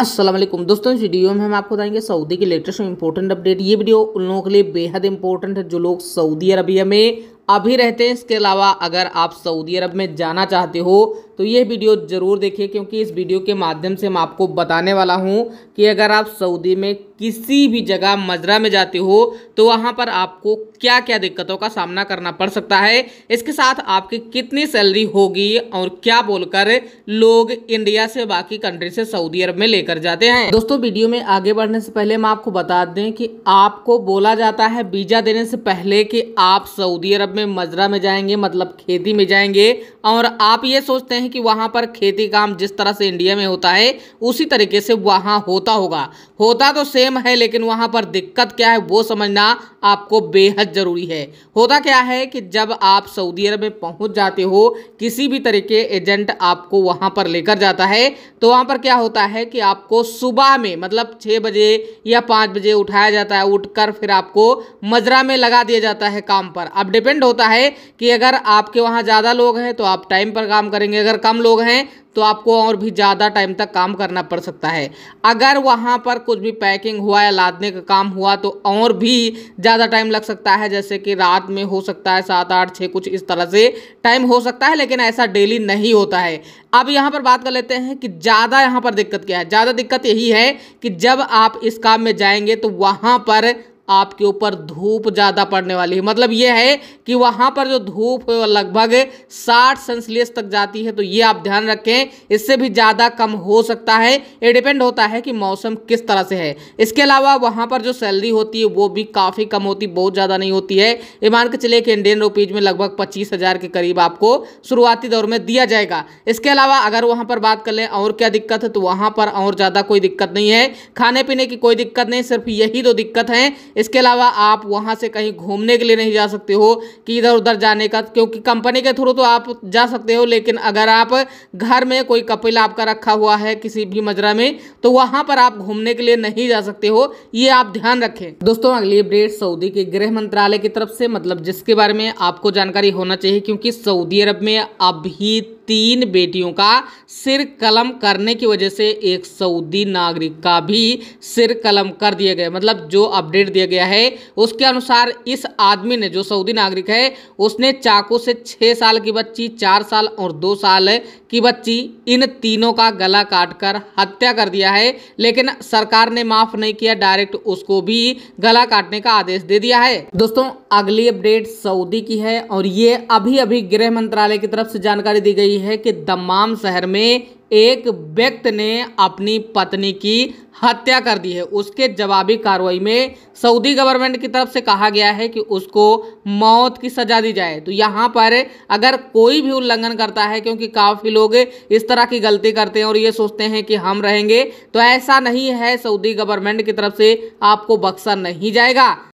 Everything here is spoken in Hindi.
असलम दोस्तों इस वीडियो में हम आपको बताएंगे सऊदी के लेटेस्ट और इंपॉर्टेंट अपडेट ये वीडियो उन लोगों के लिए बेहद इंपॉर्टेंट है जो लोग सऊदी अरबिया में अभी रहते हैं इसके अलावा अगर आप सऊदी अरब में जाना चाहते हो तो ये वीडियो ज़रूर देखिए क्योंकि इस वीडियो के माध्यम से मैं आपको बताने वाला हूँ कि अगर आप सऊदी में किसी भी जगह मजरा में जाते हो तो वहां पर आपको क्या क्या दिक्कतों का सामना करना पड़ सकता है इसके साथ आपकी कितनी सैलरी होगी और क्या बोलकर लोग इंडिया से बाकी कंट्री से सऊदी अरब में लेकर जाते हैं दोस्तों वीडियो में आगे बढ़ने से पहले हम आपको बता दें कि आपको बोला जाता है वीजा देने से पहले कि आप सऊदी अरब में मजरा में जाएंगे मतलब खेती में जाएंगे और आप ये सोचते हैं कि वहां पर खेती काम जिस तरह से इंडिया में होता है उसी तरीके से वहां होता होगा होता तो सेम सेम है लेकिन वहां पर दिक्कत क्या है वो समझना आपको बेहद ज़रूरी है होता क्या है कि जब आप सऊदी अरब में पहुंच जाते हो किसी भी तरह के एजेंट आपको वहां पर लेकर जाता है तो वहां पर क्या होता है कि आपको सुबह में मतलब छः बजे या पाँच बजे उठाया जाता है उठकर फिर आपको मजरा में लगा दिया जाता है काम पर अब डिपेंड होता है कि अगर आपके वहाँ ज़्यादा लोग हैं तो आप टाइम पर काम करेंगे अगर कम लोग हैं तो आपको और भी ज़्यादा टाइम तक काम करना पड़ सकता है अगर वहाँ पर कुछ भी पैकिंग हुआ या लादने का काम हुआ तो और भी ज़्यादा टाइम लग सकता है जैसे कि रात में हो सकता है सात आठ छः कुछ इस तरह से टाइम हो सकता है लेकिन ऐसा डेली नहीं होता है अब यहाँ पर बात कर लेते हैं कि ज़्यादा यहाँ पर दिक्कत क्या है ज़्यादा दिक्कत यही है कि जब आप इस काम में जाएंगे तो वहाँ पर आपके ऊपर धूप ज़्यादा पड़ने वाली है मतलब ये है कि वहाँ पर जो धूप है वो लगभग 60 सेंसियस तक जाती है तो ये आप ध्यान रखें इससे भी ज़्यादा कम हो सकता है ये डिपेंड होता है कि मौसम किस तरह से है इसके अलावा वहाँ पर जो सैलरी होती है वो भी काफ़ी कम होती बहुत ज़्यादा नहीं होती है ये मान के चले कि इंडियन रुपीज़ में लगभग पच्चीस के करीब आपको शुरुआती दौर में दिया जाएगा इसके अलावा अगर वहाँ पर बात कर लें और क्या दिक्कत है तो वहाँ पर और ज़्यादा कोई दिक्कत नहीं है खाने पीने की कोई दिक्कत नहीं सिर्फ यही दो दिक्कत हैं इसके अलावा आप वहाँ से कहीं घूमने के लिए नहीं जा सकते हो कि इधर उधर जाने का क्योंकि कंपनी के थ्रू तो आप जा सकते हो लेकिन अगर आप घर में कोई कपिल आपका रखा हुआ है किसी भी मजरा में तो वहाँ पर आप घूमने के लिए नहीं जा सकते हो ये आप ध्यान रखें दोस्तों अगली अपडेट सऊदी के गृह मंत्रालय की तरफ से मतलब जिसके बारे में आपको जानकारी होना चाहिए क्योंकि सऊदी अरब में अभी तीन बेटियों का सिर कलम करने की वजह से एक सऊदी नागरिक का भी सिर कलम कर दिया गया मतलब जो अपडेट दिया गया गया है उसके अनुसार इस आदमी ने जो सऊदी नागरिक है उसने चाकू से छः साल की बच्ची चार साल और दो साल की बच्ची इन तीनों का गला काटकर हत्या कर दिया है लेकिन सरकार ने माफ नहीं किया डायरेक्ट उसको भी गला काटने का आदेश दे दिया है दोस्तों अगली अपडेट सऊदी की है और ये अभी अभी गृह मंत्रालय की तरफ से जानकारी दी गई है कि दमाम शहर में एक व्यक्ति ने अपनी पत्नी की हत्या कर दी है उसके जवाबी कार्रवाई में सऊदी गवर्नमेंट की तरफ से कहा गया है कि उसको मौत की सजा दी जाए तो यहाँ पर अगर कोई भी उल्लंघन करता है क्योंकि काफ़ी लोग इस तरह की गलती करते हैं और ये सोचते हैं कि हम रहेंगे तो ऐसा नहीं है सऊदी गवर्नमेंट की तरफ से आपको बख्शा नहीं जाएगा